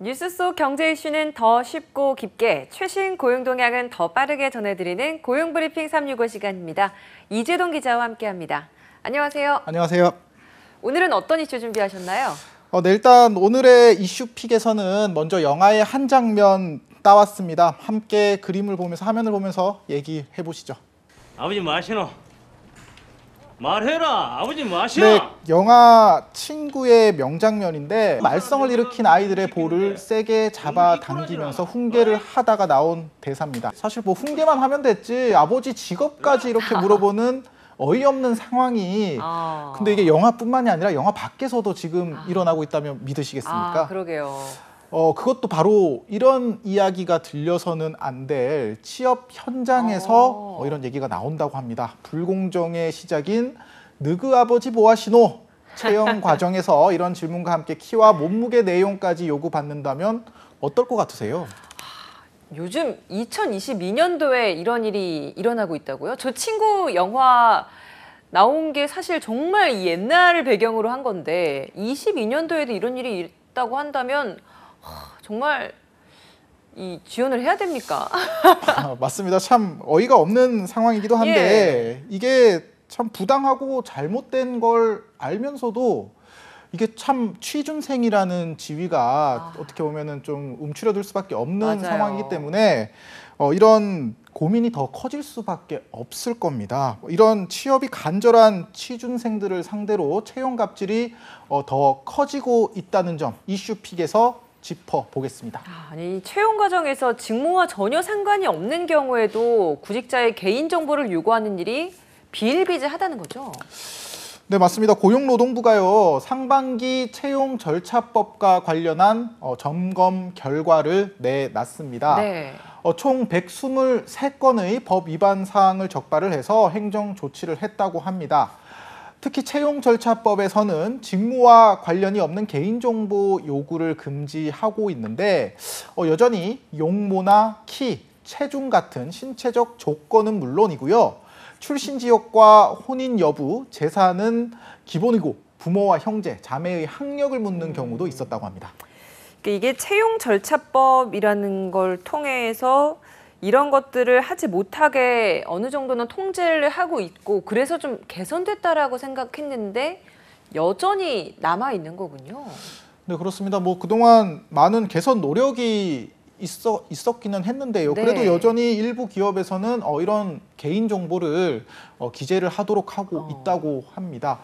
뉴스 속 경제 이슈는 더 쉽고 깊게, 최신 고용 동향은 더 빠르게 전해드리는 고용 브리핑 365 시간입니다. 이재동 기자와 함께합니다. 안녕하세요. 안녕하세요. 오늘은 어떤 이슈 준비하셨나요? 어, 네, 일단 오늘의 이슈픽에서는 먼저 영화의 한 장면 따왔습니다. 함께 그림을 보면서 화면을 보면서 얘기해 보시죠. 아버지 마시노. 뭐 말해라 아버지 마셔 네, 영화 친구의 명장면인데 말썽을 일으킨 아이들의 볼을 세게 잡아 음, 당기면서 훈계를 하다가 나온 대사입니다. 사실 뭐 훈계만 하면 됐지 아버지 직업까지 이렇게 물어보는 어이없는 상황이 아. 근데 이게 영화뿐만이 아니라 영화 밖에서도 지금 아. 일어나고 있다면 믿으시겠습니까? 아, 그러게요. 어, 그것도 바로 이런 이야기가 들려서는 안 될 취업 현장에서 어. 뭐 이런 얘기가 나온다고 합니다. 불공정의 시작인 느그 아버지 보아 신호 체험 과정에서 이런 질문과 함께 키와 몸무게 내용까지 요구받는다면 어떨 것 같으세요? 요즘 2022년도에 이런 일이 일어나고 있다고요? 저 친구 영화 나온 게 사실 정말 옛날을 배경으로 한 건데 22년도에도 이런 일이 있다고 한다면 정말 이 지원을 해야 됩니까? 아, 맞습니다. 참 어이가 없는 상황이기도 한데 예. 이게 참 부당하고 잘못된 걸 알면서도 이게 참 취준생이라는 지위가 아. 어떻게 보면은 좀 움츠려들 수밖에 없는 맞아요. 상황이기 때문에 어, 이런 고민이 더 커질 수밖에 없을 겁니다. 이런 취업이 간절한 취준생들을 상대로 채용 갑질이 어, 더 커지고 있다는 점 이슈픽에서 짚어보겠습니다. 아, 아니, 채용 과정에서 직무와 전혀 상관이 없는 경우에도 구직자의 개인정보를 요구하는 일이 비일비재하다는 거죠? 네, 맞습니다. 고용노동부가요, 상반기 채용 절차법과 관련한 어, 점검 결과를 내놨습니다. 네. 어, 총 123건의 법 위반 사항을 적발을 해서 행정 조치를 했다고 합니다. 특히 채용 절차법에서는 직무와 관련이 없는 개인정보 요구를 금지하고 있는데 어, 여전히 용모나 키, 체중 같은 신체적 조건은 물론이고요. 출신 지역과 혼인 여부, 재산은 기본이고 부모와 형제, 자매의 학력을 묻는 경우도 있었다고 합니다. 그러니까 이게 채용 절차법이라는 걸 통해서 이런 것들을 하지 못하게 어느 정도는 통제를 하고 있고 그래서 좀 개선됐다라고 생각했는데 여전히 남아 있는 거군요. 네 그렇습니다. 뭐 그동안 많은 개선 노력이 있어, 있었기는 했는데요. 네. 그래도 여전히 일부 기업에서는 어, 이런 개인 정보를 어, 기재를 하도록 하고 어. 있다고 합니다.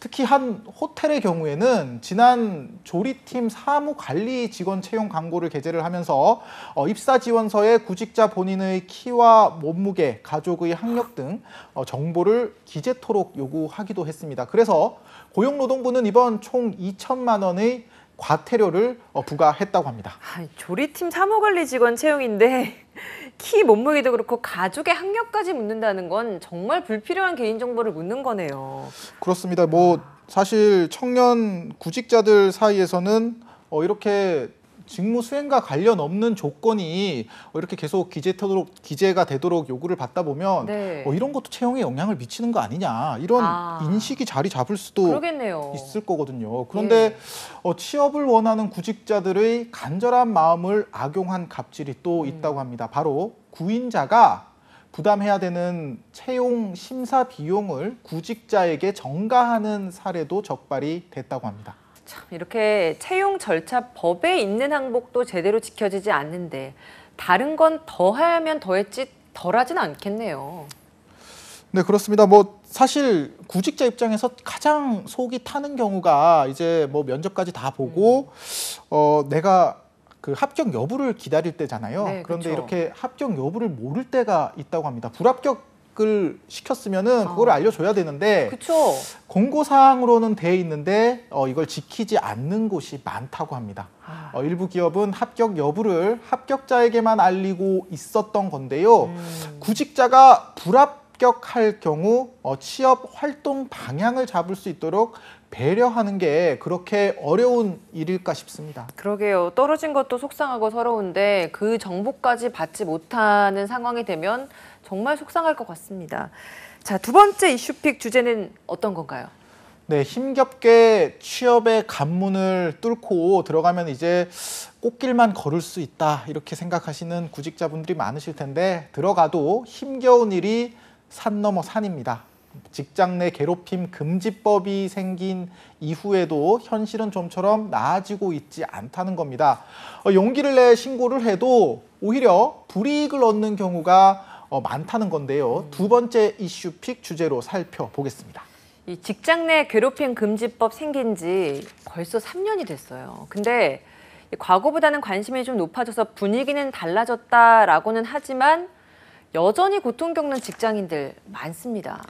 특히 한 호텔의 경우에는 지난 조리팀 사무 관리 직원 채용 광고를 게재를 하면서 어, 입사 지원서에 구직자 본인의 키와 몸무게, 가족의 학력 등 어, 정보를 기재토록 요구하기도 했습니다. 그래서 고용노동부는 이번 총 2천만 원의 과태료를 어, 부과했다고 합니다. 아, 조리팀 사무관리 직원 채용인데 키 몸무게도 그렇고 가족의 학력까지 묻는다는 건 정말 불필요한 개인정보를 묻는 거네요. 그렇습니다. 뭐 사실 청년 구직자들 사이에서는 어, 이렇게 직무 수행과 관련 없는 조건이 뭐 이렇게 계속 기재토록 기재가 되도록 요구를 받다 보면 네. 어, 이런 것도 채용에 영향을 미치는 거 아니냐 이런 아. 인식이 자리 잡을 수도 그러겠네요. 있을 거거든요. 그런데 네. 어, 취업을 원하는 구직자들의 간절한 마음을 악용한 갑질이 또 음. 있다고 합니다. 바로 구인자가 부담해야 되는 채용 심사 비용을 구직자에게 전가하는 사례도 적발이 됐다고 합니다. 참 이렇게 채용 절차 법에 있는 항목도 제대로 지켜지지 않는데 다른 건 더하면 더했지 덜하진 않겠네요. 네 그렇습니다. 뭐 사실 구직자 입장에서 가장 속이 타는 경우가 이제 뭐 면접까지 다 보고 음. 어 내가 그 합격 여부를 기다릴 때잖아요. 네, 그런데 그쵸. 이렇게 합격 여부를 모를 때가 있다고 합니다. 불합격 발탁을 시켰으면은 아. 그걸 알려줘야 되는데 그쵸. 공고사항으로는 돼 있는데 어, 이걸 지키지 않는 곳이 많다고 합니다. 아. 어, 일부 기업은 합격 여부를 합격자에게만 알리고 있었던 건데요. 음. 구직자가 불합 합격할 경우 어, 취업 활동 방향을 잡을 수 있도록 배려하는 게 그렇게 어려운 일일까 싶습니다. 그러게요. 떨어진 것도 속상하고 서러운데 그 정보까지 받지 못하는 상황이 되면 정말 속상할 것 같습니다. 자, 두 번째 이슈픽 주제는 어떤 건가요? 네, 힘겹게 취업의 관문을 뚫고 들어가면 이제 꽃길만 걸을 수 있다. 이렇게 생각하시는 구직자분들이 많으실 텐데 들어가도 힘겨운 일이 산 넘어 산입니다. 직장 내 괴롭힘 금지법이 생긴 이후에도 현실은 좀처럼 나아지고 있지 않다는 겁니다. 어, 용기를 내 신고를 해도 오히려 불이익을 얻는 경우가 어, 많다는 건데요. 음. 두 번째 이슈픽 주제로 살펴보겠습니다. 이 직장 내 괴롭힘 금지법 생긴 지 벌써 3년이 됐어요. 근데 과거보다는 관심이 좀 높아져서 분위기는 달라졌다라고는 하지만 여전히 고통 겪는 직장인들 많습니다.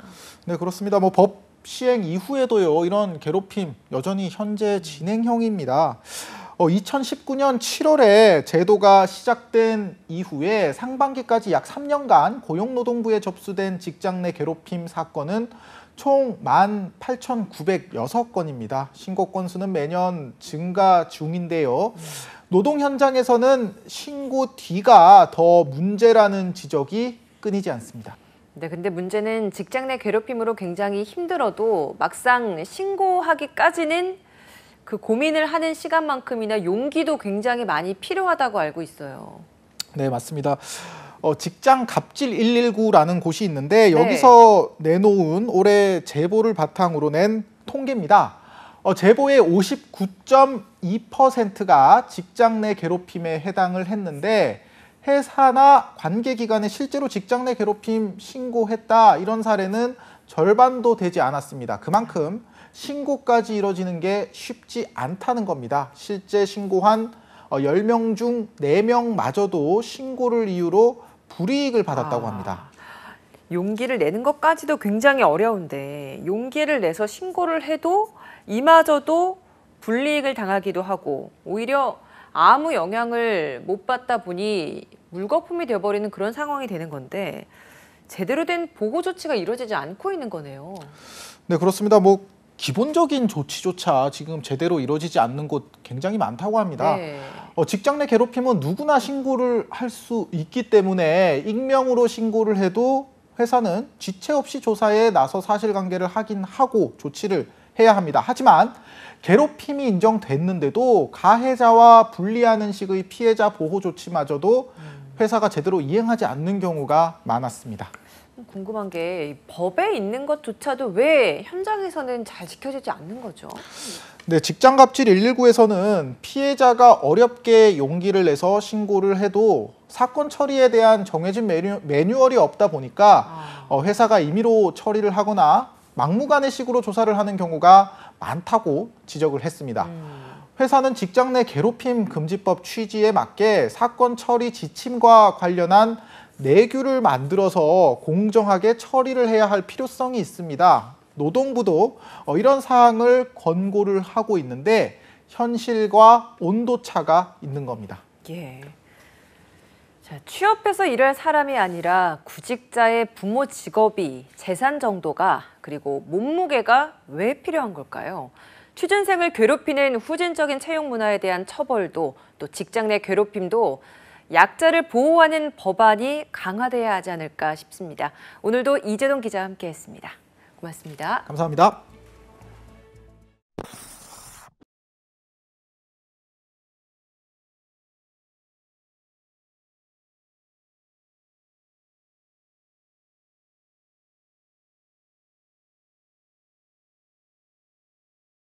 네, 그렇습니다. 뭐 법 시행 이후에도요. 이런 괴롭힘 여전히 현재 진행형입니다. 어, 2019년 7월에 제도가 시작된 이후에 상반기까지 약 3년간 고용노동부에 접수된 직장 내 괴롭힘 사건은 총 18,906건입니다. 신고 건수는 매년 증가 중인데요. 노동 현장에서는 신고 뒤가 더 문제라는 지적이 끊이지 않습니다. 네, 근데 문제는 직장 내 괴롭힘으로 굉장히 힘들어도 막상 신고하기까지는 그 고민을 하는 시간만큼이나 용기도 굉장히 많이 필요하다고 알고 있어요. 네, 맞습니다. 어, 직장 갑질 119라는 곳이 있는데 네. 여기서 네. 내놓은 올해 제보를 바탕으로 낸 통계입니다. 어, 제보의 59.2%가 직장 내 괴롭힘에 해당을 했는데 회사나 관계기관에 실제로 직장 내 괴롭힘 신고했다 이런 사례는 절반도 되지 않았습니다. 그만큼 신고까지 이뤄지는 게 쉽지 않다는 겁니다. 실제 신고한 10명 어, 중 4명마저도 신고를 이유로 불이익을 받았다고 아. 합니다. 용기를 내는 것까지도 굉장히 어려운데 용기를 내서 신고를 해도 이마저도 불이익을 당하기도 하고 오히려 아무 영향을 못 받다 보니 물거품이 되어버리는 그런 상황이 되는 건데 제대로 된 보고 조치가 이루어지지 않고 있는 거네요. 네 그렇습니다. 뭐 기본적인 조치조차 지금 제대로 이루어지지 않는 곳 굉장히 많다고 합니다. 네. 어, 직장 내 괴롭힘은 누구나 신고를 할 수 있기 때문에 익명으로 신고를 해도 회사는 지체 없이 조사에 나서 사실관계를 확인 하고 조치를 해야 합니다. 하지만 괴롭힘이 인정됐는데도 가해자와 분리하는 식의 피해자 보호 조치마저도 음. 회사가 제대로 이행하지 않는 경우가 많았습니다. 궁금한 게 법에 있는 것조차도 왜 현장에서는 잘 지켜지지 않는 거죠? 네, 직장 갑질 119에서는 피해자가 어렵게 용기를 내서 신고를 해도 사건 처리에 대한 정해진 매뉴, 매뉴얼이 없다 보니까 아. 어, 회사가 임의로 처리를 하거나 막무가내 식으로 조사를 하는 경우가 많다고 지적을 했습니다. 음. 회사는 직장 내 괴롭힘 금지법 취지에 맞게 사건 처리 지침과 관련한 내규를 만들어서 공정하게 처리를 해야 할 필요성이 있습니다. 노동부도 어, 이런 사항을 권고를 하고 있는데 현실과 온도차가 있는 겁니다. 예. 자, 취업해서 일할 사람이 아니라 구직자의 부모 직업이 재산 정도가 그리고 몸무게가 왜 필요한 걸까요? 취준생을 괴롭히는 후진적인 채용 문화에 대한 처벌도 또 직장 내 괴롭힘도 약자를 보호하는 법안이 강화돼야 하지 않을까 싶습니다. 오늘도 이재동 기자와 함께했습니다. 고맙습니다. 감사합니다.